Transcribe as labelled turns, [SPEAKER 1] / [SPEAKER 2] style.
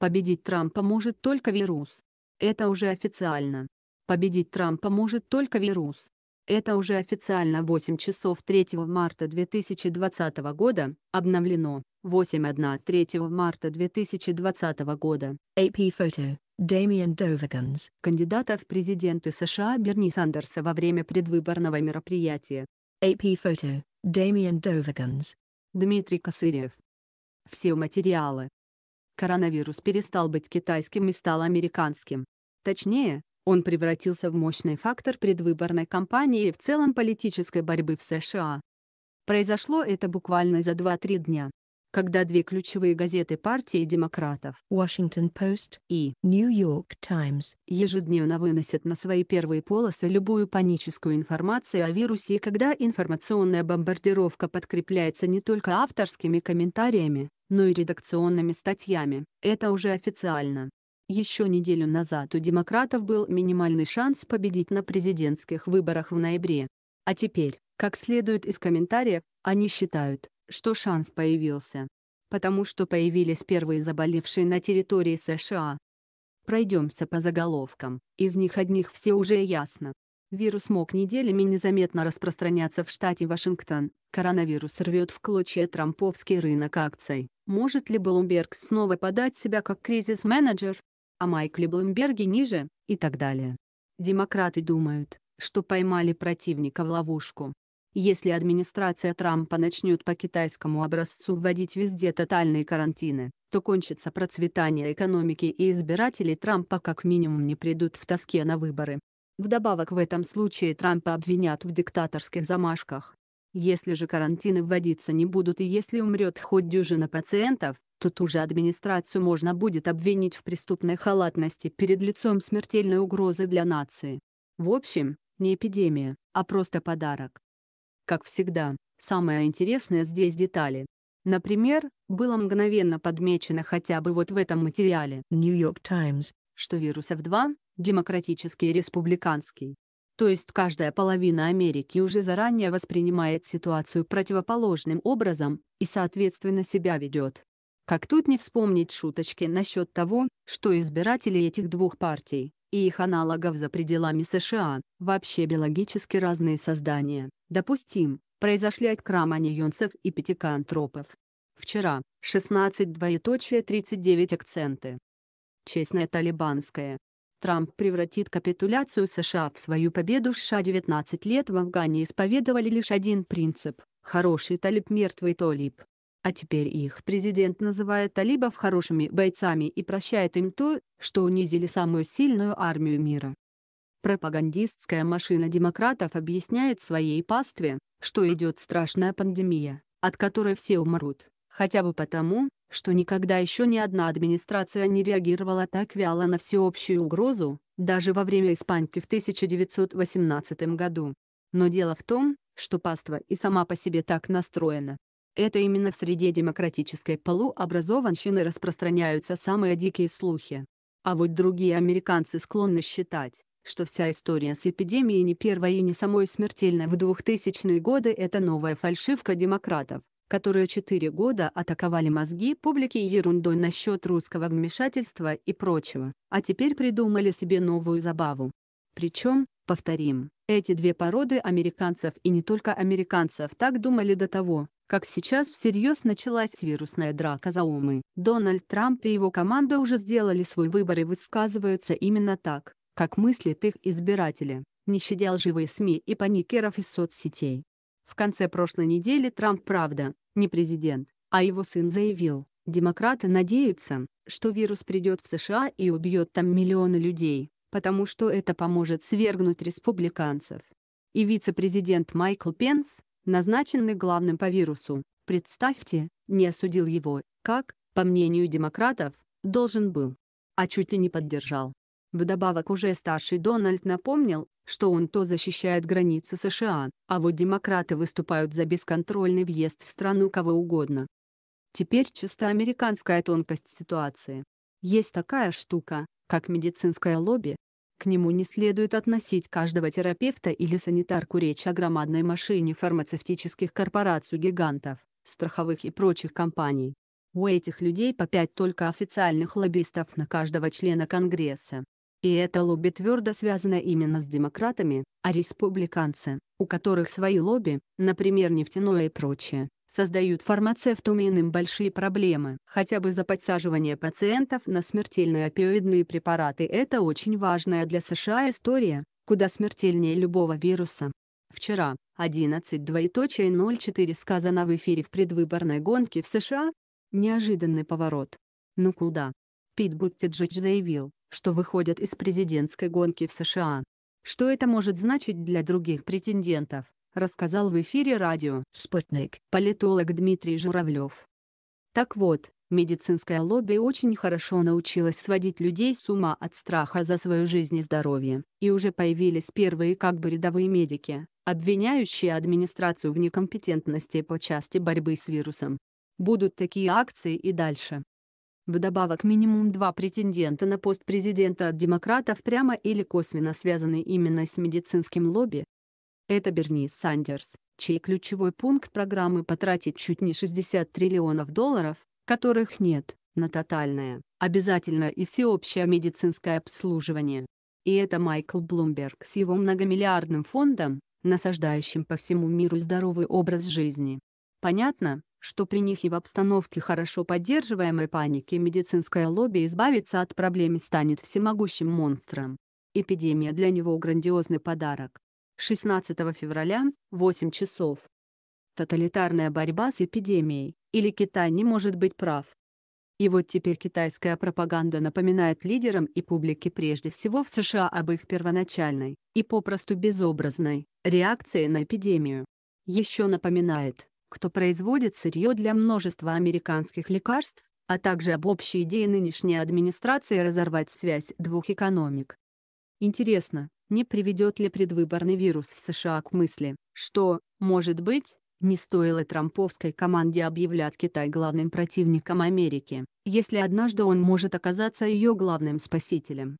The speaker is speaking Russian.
[SPEAKER 1] Победить Трампа может только вирус. Это уже официально. Победить Трампа может только вирус. Это уже официально 8 часов 3 марта 2020 года, обновлено 8.1 3 марта 2020 года. AP Photo. Дэмиен Довиганс. Кандидата в президенты США Берни Сандерса во время предвыборного мероприятия. AP Photo. Дэмиен Довиганс. Дмитрий Косырев. Все материалы коронавирус перестал быть китайским и стал американским. Точнее, он превратился в мощный фактор предвыборной кампании и в целом политической борьбы в США. Произошло это буквально за 2-3 дня, когда две ключевые газеты партии демократов Washington Post и New York Times ежедневно выносят на свои первые полосы любую паническую информацию о вирусе и когда информационная бомбардировка подкрепляется не только авторскими комментариями, но и редакционными статьями. Это уже официально. Еще неделю назад у демократов был минимальный шанс победить на президентских выборах в ноябре. А теперь, как следует из комментариев, они считают, что шанс появился. Потому что появились первые заболевшие на территории США. Пройдемся по заголовкам, из них одних все уже ясно. Вирус мог неделями незаметно распространяться в штате Вашингтон, коронавирус рвет в клочья трамповский рынок акций. Может ли Блумберг снова подать себя как кризис-менеджер? А Майк ли Блумберге ниже? И так далее. Демократы думают, что поймали противника в ловушку. Если администрация Трампа начнет по китайскому образцу вводить везде тотальные карантины, то кончится процветание экономики и избиратели Трампа как минимум не придут в тоске на выборы. Вдобавок в этом случае Трампа обвинят в диктаторских замашках. Если же карантины вводиться не будут и если умрет хоть дюжина пациентов, то ту же администрацию можно будет обвинить в преступной халатности перед лицом смертельной угрозы для нации. В общем, не эпидемия, а просто подарок. Как всегда, самое интересное здесь детали. Например, было мгновенно подмечено хотя бы вот в этом материале New York Times, что вирусов 2, демократический и республиканский, то есть каждая половина Америки уже заранее воспринимает ситуацию противоположным образом и соответственно себя ведет. Как тут не вспомнить шуточки насчет того, что избиратели этих двух партий, и их аналогов за пределами США, вообще биологически разные создания, допустим, произошли от краманьонцев и пятикантропов. Вчера, 16 двоеточие 39 акценты. Честное талибанское, Трамп превратит капитуляцию США в свою победу США 19 лет в Афгане исповедовали лишь один принцип – хороший талиб, мертвый талиб. А теперь их президент называет талибов хорошими бойцами и прощает им то, что унизили самую сильную армию мира. Пропагандистская машина демократов объясняет своей пастве, что идет страшная пандемия, от которой все умрут хотя бы потому, что никогда еще ни одна администрация не реагировала так вяло на всеобщую угрозу, даже во время испанки в 1918 году. Но дело в том, что паства и сама по себе так настроена. Это именно в среде демократической полуобразованщины распространяются самые дикие слухи. А вот другие американцы склонны считать, что вся история с эпидемией не первой и не самой смертельной в 2000-е годы – это новая фальшивка демократов, которые четыре года атаковали мозги публики ерундой насчет русского вмешательства и прочего, а теперь придумали себе новую забаву. Причем, повторим, эти две породы американцев и не только американцев так думали до того, как сейчас всерьез началась вирусная драка за умы. Дональд Трамп и его команда уже сделали свой выбор и высказываются именно так, как мыслят их избиратели, не щадя лживые СМИ и паникеров из соцсетей. В конце прошлой недели Трамп, правда, не президент, а его сын заявил, демократы надеются, что вирус придет в США и убьет там миллионы людей, потому что это поможет свергнуть республиканцев. И вице-президент Майкл Пенс, назначенный главным по вирусу, представьте, не осудил его, как, по мнению демократов, должен был, а чуть ли не поддержал. Вдобавок уже старший Дональд напомнил, что он то защищает границы США, а вот демократы выступают за бесконтрольный въезд в страну кого угодно. Теперь чисто американская тонкость ситуации. Есть такая штука, как медицинское лобби. К нему не следует относить каждого терапевта или санитарку речь о громадной машине фармацевтических корпораций гигантов, страховых и прочих компаний. У этих людей по пять только официальных лоббистов на каждого члена Конгресса. И это лобби твердо связано именно с демократами, а республиканцы, у которых свои лобби, например нефтяное и прочее, создают фармацевтам и иным большие проблемы. Хотя бы за подсаживание пациентов на смертельные опиоидные препараты это очень важная для США история, куда смертельнее любого вируса. Вчера, 11.04 сказано в эфире в предвыборной гонке в США. Неожиданный поворот. Ну куда? Пит Буттиджич заявил, что выходят из президентской гонки в США. Что это может значить для других претендентов, рассказал в эфире радио «Спутник» политолог Дмитрий Журавлев. Так вот, медицинское лобби очень хорошо научилось сводить людей с ума от страха за свою жизнь и здоровье, и уже появились первые как бы рядовые медики, обвиняющие администрацию в некомпетентности по части борьбы с вирусом. Будут такие акции и дальше. Вдобавок минимум два претендента на пост президента от демократов прямо или косвенно связаны именно с медицинским лобби. Это Берни Сандерс, чей ключевой пункт программы потратить чуть не 60 триллионов долларов, которых нет, на тотальное, обязательное и всеобщее медицинское обслуживание. И это Майкл Блумберг с его многомиллиардным фондом, насаждающим по всему миру здоровый образ жизни. Понятно? что при них и в обстановке хорошо поддерживаемой паники медицинское лобби избавиться от проблемы станет всемогущим монстром. Эпидемия для него грандиозный подарок. 16 февраля, 8 часов. Тоталитарная борьба с эпидемией, или Китай не может быть прав. И вот теперь китайская пропаганда напоминает лидерам и публике прежде всего в США об их первоначальной, и попросту безобразной, реакции на эпидемию. Еще напоминает, кто производит сырье для множества американских лекарств, а также об общей идее нынешней администрации разорвать связь двух экономик. Интересно, не приведет ли предвыборный вирус в США к мысли, что, может быть, не стоило трамповской команде объявлять Китай главным противником Америки, если однажды он может оказаться ее главным спасителем.